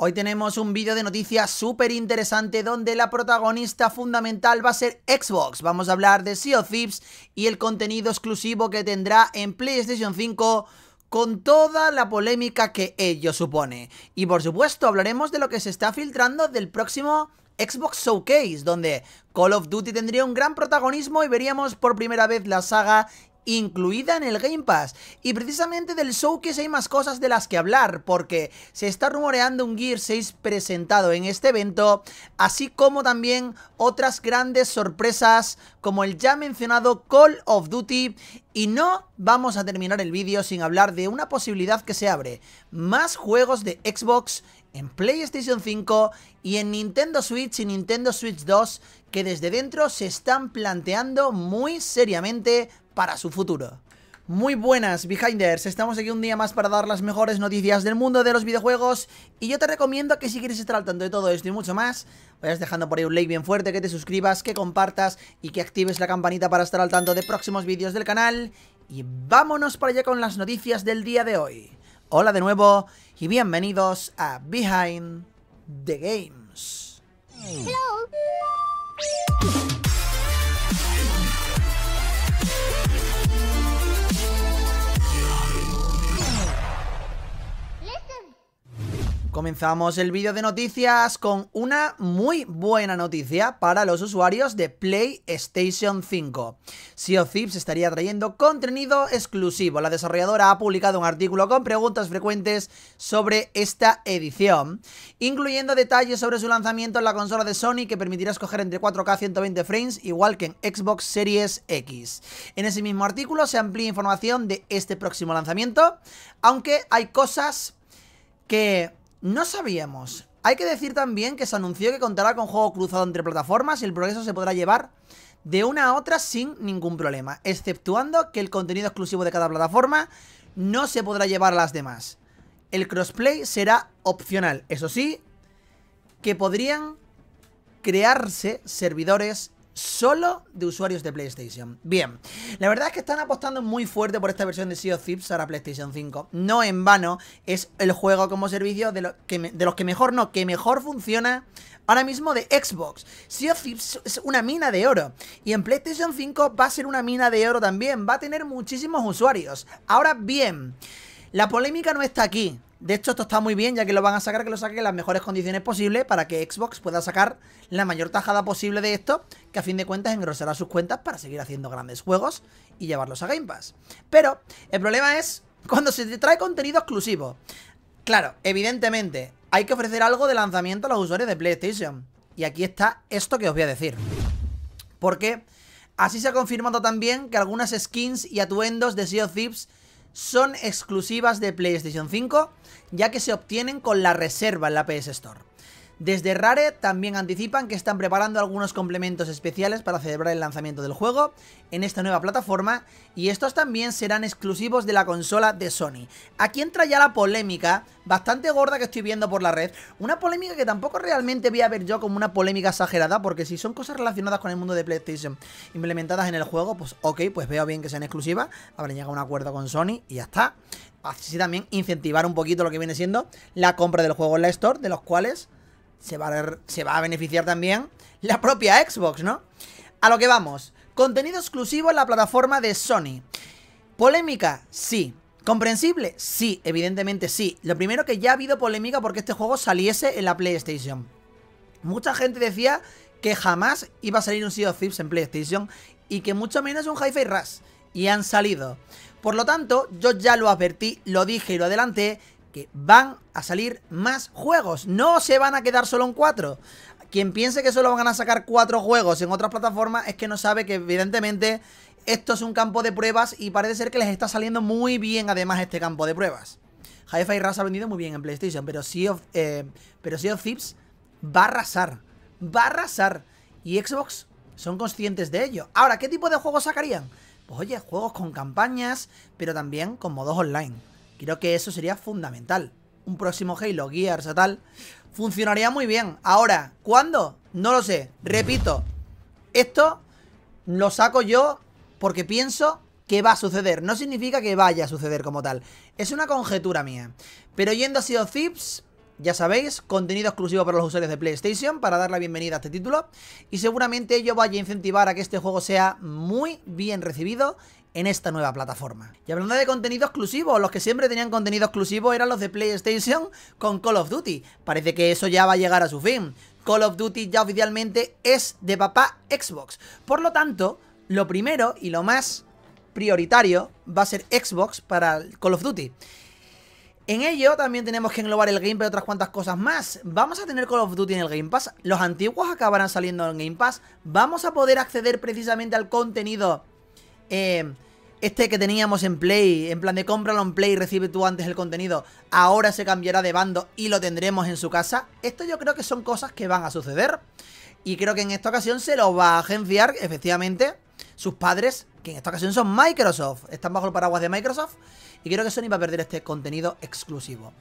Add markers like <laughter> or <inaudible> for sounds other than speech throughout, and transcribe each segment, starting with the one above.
Hoy tenemos un vídeo de noticias súper interesante donde la protagonista fundamental va a ser Xbox. Vamos a hablar de Sea of Thieves y el contenido exclusivo que tendrá en PlayStation 5 con toda la polémica que ello supone. Y por supuesto hablaremos de lo que se está filtrando del próximo Xbox Showcase, donde Call of Duty tendría un gran protagonismo y veríamos por primera vez la saga incluida en el Game Pass. Y precisamente del showcase hay más cosas de las que hablar, porque se está rumoreando un Gear 6 presentado en este evento, así como también otras grandes sorpresas como el ya mencionado Call of Duty y no vamos a terminar el vídeo sin hablar de una posibilidad que se abre, más juegos de Xbox en PlayStation 5 y en Nintendo Switch y Nintendo Switch 2 que desde dentro se están planteando muy seriamente para su futuro. Muy buenas, Behinders. Estamos aquí un día más para dar las mejores noticias del mundo de los videojuegos. Y yo te recomiendo que si quieres estar al tanto de todo esto y mucho más, vayas dejando por ahí un like bien fuerte, que te suscribas, que compartas y que actives la campanita para estar al tanto de próximos vídeos del canal. Y vámonos para allá con las noticias del día de hoy. Hola de nuevo y bienvenidos a Behind the Games. Comenzamos el vídeo de noticias con una muy buena noticia para los usuarios de PlayStation 5. Sea of estaría trayendo contenido exclusivo. La desarrolladora ha publicado un artículo con preguntas frecuentes sobre esta edición, incluyendo detalles sobre su lanzamiento en la consola de Sony que permitirá escoger entre 4K 120 frames, igual que en Xbox Series X. En ese mismo artículo se amplía información de este próximo lanzamiento, aunque hay cosas que no sabíamos. Hay que decir también que se anunció que contará con juego cruzado entre plataformas y el progreso se podrá llevar de una a otra sin ningún problema, exceptuando que el contenido exclusivo de cada plataforma no se podrá llevar a las demás. El crossplay será opcional, eso sí, que podrían crearse servidores solo de usuarios de PlayStation. Bien, la verdad es que están apostando muy fuerte por esta versión de Sea of Thieves para PlayStation 5. No en vano, es el juego como servicio de, de los que mejor no, que mejor funciona ahora mismo de Xbox. Sea of Thieves es una mina de oro. Y en PlayStation 5 va a ser una mina de oro también. Va a tener muchísimos usuarios. Ahora bien, la polémica no está aquí. De hecho, esto está muy bien, ya que lo van a sacar, que lo saquen en las mejores condiciones posibles para que Xbox pueda sacar la mayor tajada posible de esto, que a fin de cuentas engrosará sus cuentas para seguir haciendo grandes juegos y llevarlos a Game Pass. Pero el problema es cuando se trae contenido exclusivo. Claro, evidentemente, hay que ofrecer algo de lanzamiento a los usuarios de PlayStation. Y aquí está esto que os voy a decir. Porque así se ha confirmado también que algunas skins y atuendos de Sea of Thieves son exclusivas de PlayStation 5, ya que se obtienen con la reserva en la PS Store. Desde Rare también anticipan que están preparando algunos complementos especiales para celebrar el lanzamiento del juego en esta nueva plataforma y estos también serán exclusivos de la consola de Sony. Aquí entra ya la polémica bastante gorda que estoy viendo por la red, una polémica que tampoco realmente voy a ver yo como una polémica exagerada porque si son cosas relacionadas con el mundo de PlayStation implementadas en el juego, pues ok, pues veo bien que sean exclusivas, habrán llegado a un acuerdo con Sony y ya está. Así también incentivar un poquito lo que viene siendo la compra del juego en la Store, de los cuales se va, a, beneficiar también la propia Xbox, ¿no? A lo que vamos. Contenido exclusivo en la plataforma de Sony. Polémica, sí. ¿Comprensible? Sí, evidentemente sí. Lo primero que ya ha habido polémica porque este juego saliese en la PlayStation. Mucha gente decía que jamás iba a salir un Sea of Thieves en PlayStation y que mucho menos un Hi-Fi Rush. Y han salido. Por lo tanto, yo ya lo advertí, lo dije y lo adelanté, que van a salir más juegos. No se van a quedar solo en cuatro. Quien piense que solo van a sacar cuatro juegos en otras plataformas es que no sabe que evidentemente esto es un campo de pruebas y parece ser que les está saliendo muy bien además este campo de pruebas. Hi-Fi Rush ha vendido muy bien en PlayStation, pero Sea eh, pero sea of Thieves va a arrasar. Va a arrasar. Y Xbox son conscientes de ello. Ahora, ¿qué tipo de juegos sacarían? Pues oye, juegos con campañas, pero también con modos online. Creo que eso sería fundamental. Un próximo Halo, Gears o tal, funcionaría muy bien. Ahora, ¿cuándo? No lo sé. Repito, esto lo saco yo porque pienso que va a suceder. No significa que vaya a suceder como tal. Es una conjetura mía. Pero yendo así sido Zips, ya sabéis, contenido exclusivo para los usuarios de PlayStation para dar la bienvenida a este título y seguramente ello vaya a incentivar a que este juego sea muy bien recibido en esta nueva plataforma. Y hablando de contenido exclusivo, los que siempre tenían contenido exclusivo eran los de PlayStation con Call of Duty. Parece que eso ya va a llegar a su fin. Call of Duty ya oficialmente es de papá Xbox. Por lo tanto, lo primero y lo más prioritario va a ser Xbox para Call of Duty. En ello también tenemos que englobar el Game Pass y otras cuantas cosas más. Vamos a tener Call of Duty en el Game Pass. Los antiguos acabarán saliendo en Game Pass. Vamos a poder acceder precisamente al contenido eh, este que teníamos en Play, en plan de cómpralo en Play recibe tú antes el contenido, ahora se cambiará de bando y lo tendremos en su casa. Esto yo creo que son cosas que van a suceder y creo que en esta ocasión se lo va a agenciar, efectivamente, sus padres, que en esta ocasión son Microsoft, están bajo el paraguas de Microsoft y creo que Sony va a perder este contenido exclusivo.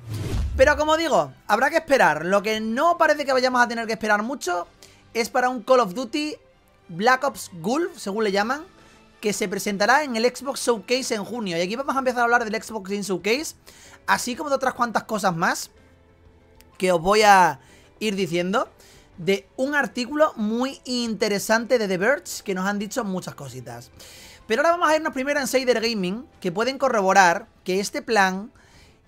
Pero como digo, habrá que esperar. Lo que no parece que vayamos a tener que esperar mucho es para un Call of Duty Black Ops Gulf, según le llaman, que se presentará en el Xbox Showcase en junio. Y aquí vamos a empezar a hablar del Xbox In Showcase, así como de otras cuantas cosas más que os voy a ir diciendo de un artículo muy interesante de The Verge que nos han dicho muchas cositas. Pero ahora vamos a irnos primero a Insider Gaming, que pueden corroborar que este plan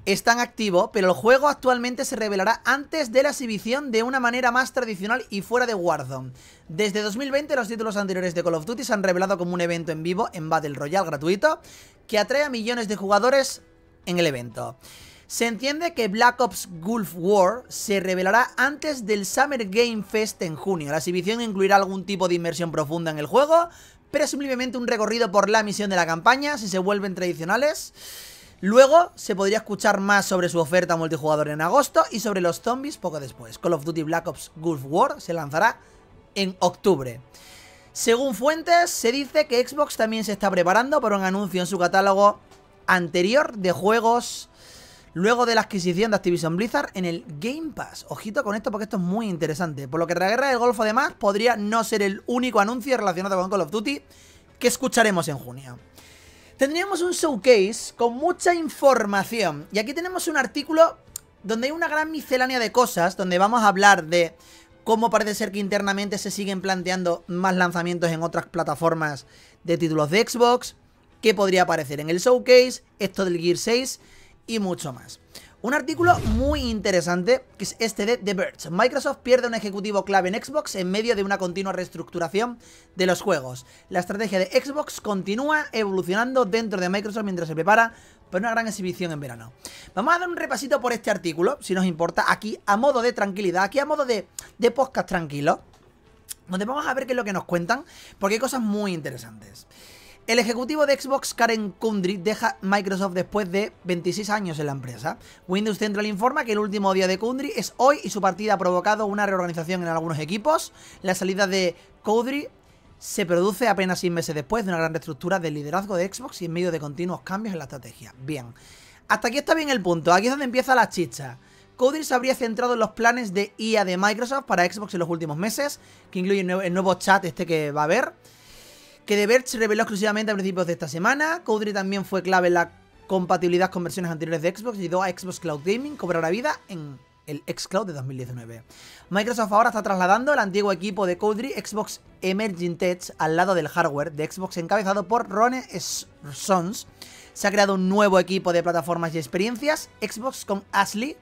están activo, pero el juego actualmente se revelará antes de la exhibición de una manera más tradicional y fuera de Warzone. Desde 2020 los títulos anteriores de Call of Duty se han revelado como un evento en vivo en Battle Royale gratuito que atrae a millones de jugadores en el evento. Se entiende que Black Ops Gulf War se revelará antes del Summer Game Fest en junio. La exhibición incluirá algún tipo de inmersión profunda en el juego, presumiblemente un recorrido por la misión de la campaña si se vuelven tradicionales Luego se podría escuchar más sobre su oferta multijugador en agosto y sobre los zombies poco después. Call of Duty Black Ops Gulf War se lanzará en octubre. Según fuentes, se dice que Xbox también se está preparando para un anuncio en su catálogo anterior de juegos luego de la adquisición de Activision Blizzard en el Game Pass. Ojito con esto porque esto es muy interesante. Por lo que la guerra del Golfo además podría no ser el único anuncio relacionado con Call of Duty que escucharemos en junio tendríamos un showcase con mucha información. Y aquí tenemos un artículo donde hay una gran miscelánea de cosas, donde vamos a hablar de cómo parece ser que internamente se siguen planteando más lanzamientos en otras plataformas de títulos de Xbox, qué podría aparecer en el showcase, esto del Gear 6 y mucho más. Un artículo muy interesante, que es este de The birds Microsoft pierde un ejecutivo clave en Xbox en medio de una continua reestructuración de los juegos. La estrategia de Xbox continúa evolucionando dentro de Microsoft mientras se prepara para una gran exhibición en verano. Vamos a dar un repasito por este artículo, si nos importa, aquí a modo de tranquilidad, aquí a modo de, de podcast tranquilo, donde vamos a ver qué es lo que nos cuentan, porque hay cosas muy interesantes. El ejecutivo de Xbox Karen Kundry deja Microsoft después de 26 años en la empresa. Windows Central informa que el último día de Kundry es hoy y su partida ha provocado una reorganización en algunos equipos. La salida de Kundry se produce apenas 6 meses después de una gran reestructura del liderazgo de Xbox y en medio de continuos cambios en la estrategia. Bien, hasta aquí está bien el punto, aquí es donde empieza la chicha. Kundry se habría centrado en los planes de IA de Microsoft para Xbox en los últimos meses, que incluye el nuevo chat este que va a haber que The se reveló exclusivamente a principios de esta semana. Codri también fue clave en la compatibilidad con versiones anteriores de Xbox, llegó a Xbox Cloud Gaming, la vida en el xCloud de 2019. Microsoft ahora está trasladando el antiguo equipo de Codry Xbox Emerging Tech al lado del hardware de Xbox encabezado por Ronnie Sons. Se ha creado un nuevo equipo de plataformas y experiencias, Xbox con Ashley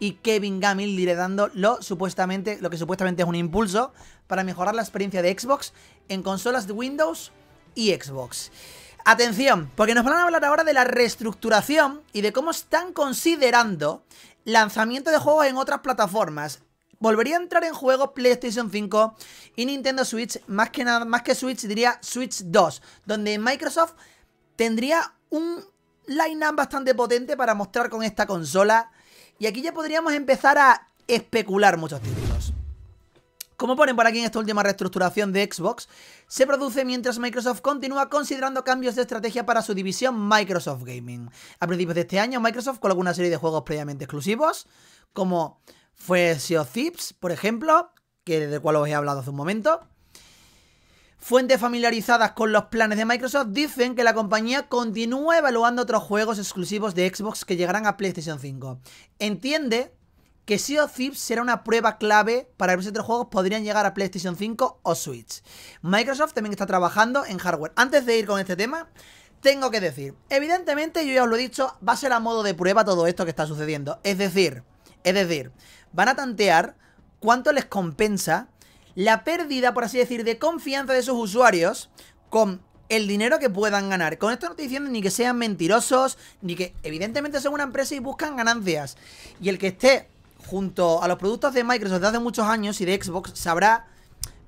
y Kevin Gamil liderando lo, supuestamente, lo que supuestamente es un impulso para mejorar la experiencia de Xbox en consolas de Windows y Xbox. Atención, porque nos van a hablar ahora de la reestructuración y de cómo están considerando lanzamiento de juegos en otras plataformas. Volvería a entrar en juego PlayStation 5 y Nintendo Switch, más que nada, más que Switch diría Switch 2, donde Microsoft tendría un line-up bastante potente para mostrar con esta consola. Y aquí ya podríamos empezar a especular muchos títulos. Como ponen por aquí en esta última reestructuración de Xbox, se produce mientras Microsoft continúa considerando cambios de estrategia para su división Microsoft Gaming. A principios de este año, Microsoft colocó una serie de juegos previamente exclusivos, como fue Sea por ejemplo, que del cual os he hablado hace un momento. Fuentes familiarizadas con los planes de Microsoft dicen que la compañía continúa evaluando otros juegos exclusivos de Xbox que llegarán a PlayStation 5. Entiende que si of Thieves será una prueba clave para ver si otros juegos podrían llegar a PlayStation 5 o Switch. Microsoft también está trabajando en hardware. Antes de ir con este tema, tengo que decir, evidentemente, yo ya os lo he dicho, va a ser a modo de prueba todo esto que está sucediendo. Es decir, es decir, van a tantear cuánto les compensa la pérdida, por así decir, de confianza de sus usuarios con el dinero que puedan ganar. Con esto no estoy diciendo ni que sean mentirosos, ni que evidentemente son una empresa y buscan ganancias. Y el que esté junto a los productos de Microsoft de hace muchos años y de Xbox, sabrá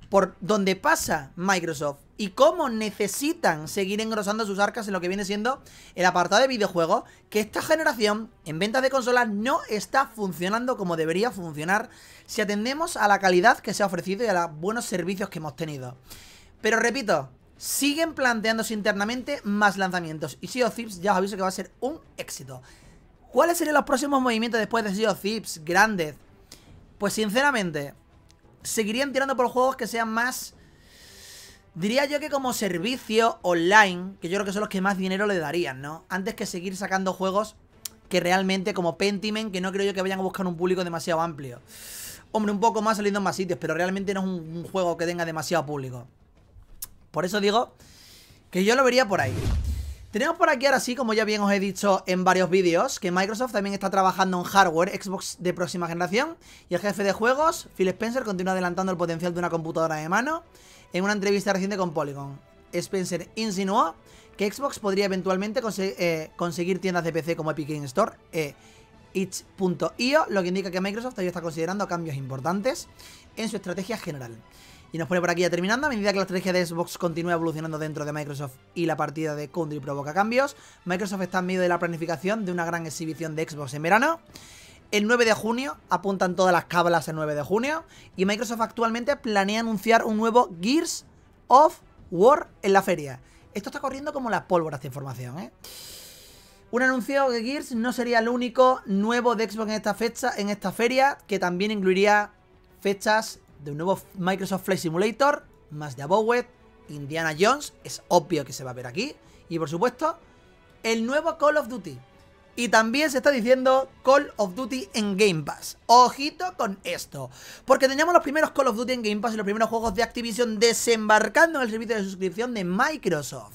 por dónde pasa Microsoft y cómo necesitan seguir engrosando sus arcas en lo que viene siendo el apartado de videojuegos, que esta generación en ventas de consolas no está funcionando como debería funcionar si atendemos a la calidad que se ha ofrecido y a los buenos servicios que hemos tenido. Pero repito, siguen planteándose internamente más lanzamientos y si os Thieves ya os aviso que va a ser un éxito. ¿Cuáles serían los próximos movimientos después de sido Zips, Grandes. Pues sinceramente, seguirían tirando por juegos que sean más... Diría yo que como servicio online, que yo creo que son los que más dinero le darían, ¿no? Antes que seguir sacando juegos que realmente, como Pentiment, que no creo yo que vayan a buscar un público demasiado amplio. Hombre, un poco más saliendo en más sitios, pero realmente no es un juego que tenga demasiado público. Por eso digo que yo lo vería por ahí. Tenemos por aquí ahora sí, como ya bien os he dicho en varios vídeos, que Microsoft también está trabajando en hardware Xbox de próxima generación y el jefe de juegos, Phil Spencer, continúa adelantando el potencial de una computadora de mano en una entrevista reciente con Polygon. Spencer insinuó que Xbox podría eventualmente eh, conseguir tiendas de PC como Epic Game Store, e eh, itch.io, lo que indica que Microsoft todavía está considerando cambios importantes en su estrategia general. Y nos pone por aquí ya terminando, a medida que la estrategia de Xbox continúa evolucionando dentro de Microsoft y la partida de Country provoca cambios, Microsoft está en medio de la planificación de una gran exhibición de Xbox en verano. El 9 de junio, apuntan todas las cábalas el 9 de junio, y Microsoft actualmente planea anunciar un nuevo Gears of War en la feria. Esto está corriendo como la pólvora esta información, ¿eh? Un anuncio de Gears no sería el único nuevo de Xbox en esta fecha, en esta feria, que también incluiría fechas de un nuevo Microsoft Flight Simulator, más de Abowet, Indiana Jones, es obvio que se va a ver aquí, y por supuesto, el nuevo Call of Duty. Y también se está diciendo Call of Duty en Game Pass. Ojito con esto. Porque teníamos los primeros Call of Duty en Game Pass y los primeros juegos de Activision desembarcando en el servicio de suscripción de Microsoft.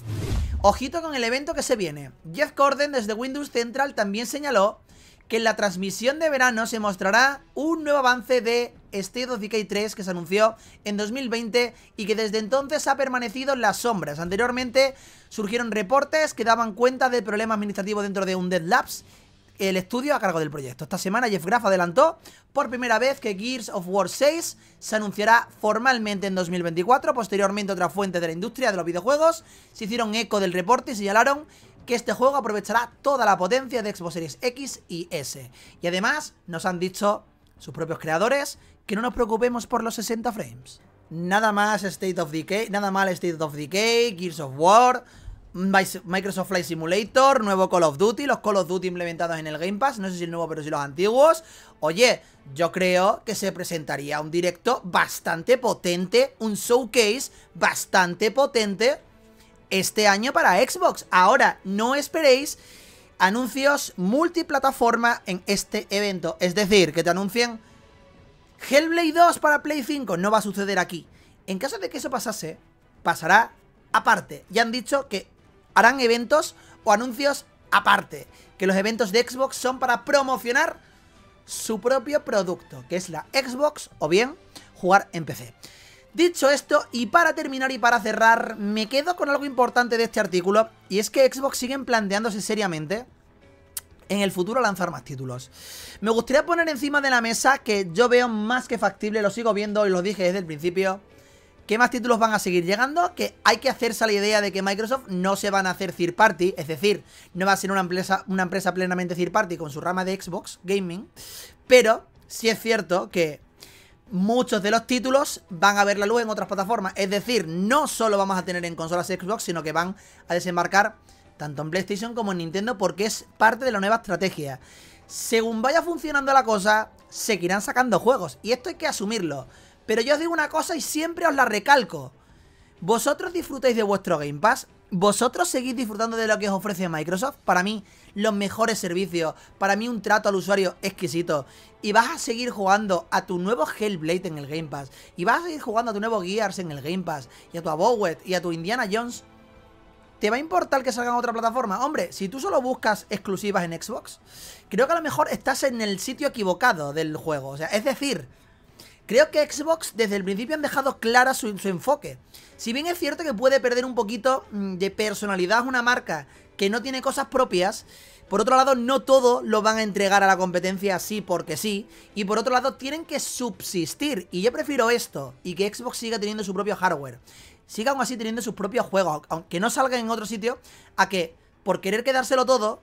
Ojito con el evento que se viene. Jeff Gordon desde Windows Central también señaló que en la transmisión de verano se mostrará un nuevo avance de State of Decay 3 que se anunció en 2020 y que desde entonces ha permanecido en las sombras. Anteriormente surgieron reportes que daban cuenta del problema administrativo dentro de un Dead Labs el estudio a cargo del proyecto. Esta semana Jeff Graff adelantó por primera vez que Gears of War 6 se anunciará formalmente en 2024. Posteriormente otra fuente de la industria de los videojuegos se hicieron eco del reporte y señalaron que este juego aprovechará toda la potencia de Xbox Series X y S. Y además nos han dicho sus propios creadores que no nos preocupemos por los 60 frames. Nada más State of Decay, nada mal State of Decay, Gears of War, mm, Microsoft Flight Simulator, nuevo Call of Duty, los Call of Duty implementados en el Game Pass, no sé si el nuevo pero si los antiguos. Oye, yo creo que se presentaría un directo bastante potente, un showcase bastante potente este año para Xbox. Ahora, no esperéis anuncios multiplataforma en este evento. Es decir, que te anuncien Hellblade 2 para Play 5. No va a suceder aquí. En caso de que eso pasase, pasará aparte. Ya han dicho que harán eventos o anuncios aparte. Que los eventos de Xbox son para promocionar su propio producto, que es la Xbox o bien jugar en PC. Dicho esto, y para terminar y para cerrar, me quedo con algo importante de este artículo, y es que Xbox siguen planteándose seriamente en el futuro lanzar más títulos. Me gustaría poner encima de la mesa que yo veo más que factible, lo sigo viendo y lo dije desde el principio, que más títulos van a seguir llegando, que hay que hacerse la idea de que Microsoft no se van a hacer third party, es decir, no va a ser una empresa, una empresa plenamente third party con su rama de Xbox Gaming, pero sí es cierto que muchos de los títulos van a ver la luz en otras plataformas. Es decir, no solo vamos a tener en consolas Xbox, sino que van a desembarcar tanto en PlayStation como en Nintendo porque es parte de la nueva estrategia. Según vaya funcionando la cosa, seguirán sacando juegos y esto hay que asumirlo. Pero yo os digo una cosa y siempre os la recalco. Vosotros disfrutáis de vuestro Game Pass, vosotros seguís disfrutando de lo que os ofrece Microsoft. Para mí, los mejores servicios, para mí un trato al usuario exquisito. Y vas a seguir jugando a tu nuevo Hellblade en el Game Pass, y vas a seguir jugando a tu nuevo Gears en el Game Pass, y a tu Abowet, y a tu Indiana Jones. ¿Te va a importar que salgan a otra plataforma? Hombre, si tú solo buscas exclusivas en Xbox, creo que a lo mejor estás en el sitio equivocado del juego. O sea, es decir, Creo que Xbox desde el principio han dejado clara su, su, enfoque. Si bien es cierto que puede perder un poquito mm, de personalidad una marca que no tiene cosas propias. Por otro lado, no todo lo van a entregar a la competencia así porque sí. Y por otro lado, tienen que subsistir. Y yo prefiero esto. Y que Xbox siga teniendo su propio hardware. Siga aún así teniendo sus propios juegos. Aunque no salgan en otro sitio. A que, por querer quedárselo todo,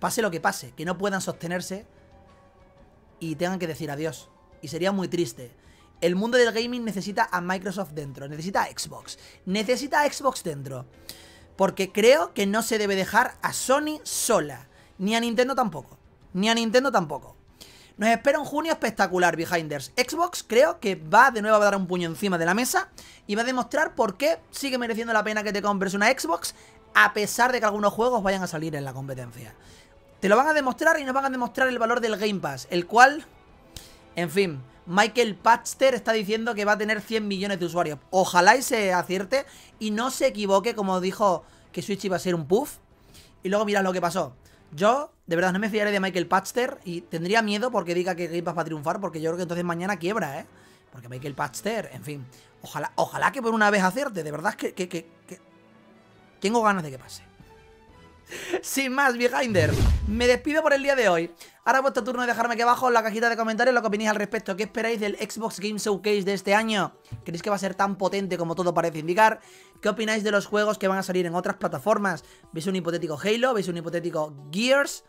pase lo que pase. Que no puedan sostenerse. Y tengan que decir adiós. Y sería muy triste. El mundo del gaming necesita a Microsoft dentro. Necesita a Xbox. Necesita a Xbox dentro porque creo que no se debe dejar a Sony sola, ni a Nintendo tampoco, ni a Nintendo tampoco. Nos espera un junio espectacular, Behinders. Xbox creo que va de nuevo a dar un puño encima de la mesa y va a demostrar por qué sigue mereciendo la pena que te compres una Xbox a pesar de que algunos juegos vayan a salir en la competencia. Te lo van a demostrar y nos van a demostrar el valor del Game Pass, el cual, en fin, Michael Pachter está diciendo que va a tener 100 millones de usuarios. Ojalá y se acierte y no se equivoque como dijo que Switch iba a ser un puff. Y luego mirad lo que pasó. Yo, de verdad, no me fiaré de Michael Pachter y tendría miedo porque diga que Game Pass va a triunfar porque yo creo que entonces mañana quiebra, ¿eh? Porque Michael Pachter, en fin. Ojalá, ojalá que por una vez acierte, de verdad que, que, Tengo ganas de que pase. <laughs> Sin más, Behinder, me despido por el día de hoy. Ahora vuestro turno de dejarme aquí abajo en la cajita de comentarios lo que opináis al respecto. ¿Qué esperáis del Xbox Game Showcase de este año? ¿Creéis que va a ser tan potente como todo parece indicar? ¿Qué opináis de los juegos que van a salir en otras plataformas? ¿Veis un hipotético Halo? ¿Veis un hipotético Gears?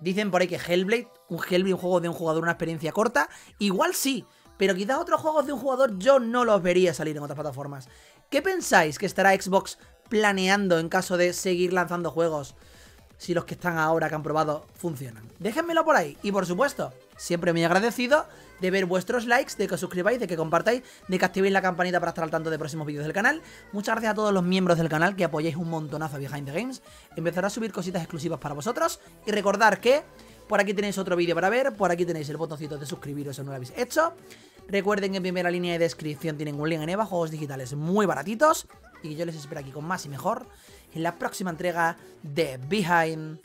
Dicen por ahí que Hellblade, un Hellblade, un juego de un jugador, una experiencia corta. Igual sí, pero quizás otros juegos de un jugador yo no los vería salir en otras plataformas. ¿Qué pensáis que estará Xbox planeando en caso de seguir lanzando juegos? si los que están ahora que han probado funcionan. Déjenmelo por ahí. Y por supuesto, siempre muy agradecido de ver vuestros likes, de que os suscribáis, de que compartáis, de que activéis la campanita para estar al tanto de próximos vídeos del canal. Muchas gracias a todos los miembros del canal que apoyáis un montonazo a Behind the Games. Empezaré a subir cositas exclusivas para vosotros. Y recordar que por aquí tenéis otro vídeo para ver, por aquí tenéis el botoncito de suscribiros si no lo habéis hecho. Recuerden que en primera línea de descripción tienen un link en EVA, juegos digitales muy baratitos y que yo les espero aquí con más y mejor en la próxima entrega de Behind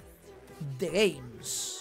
the Games.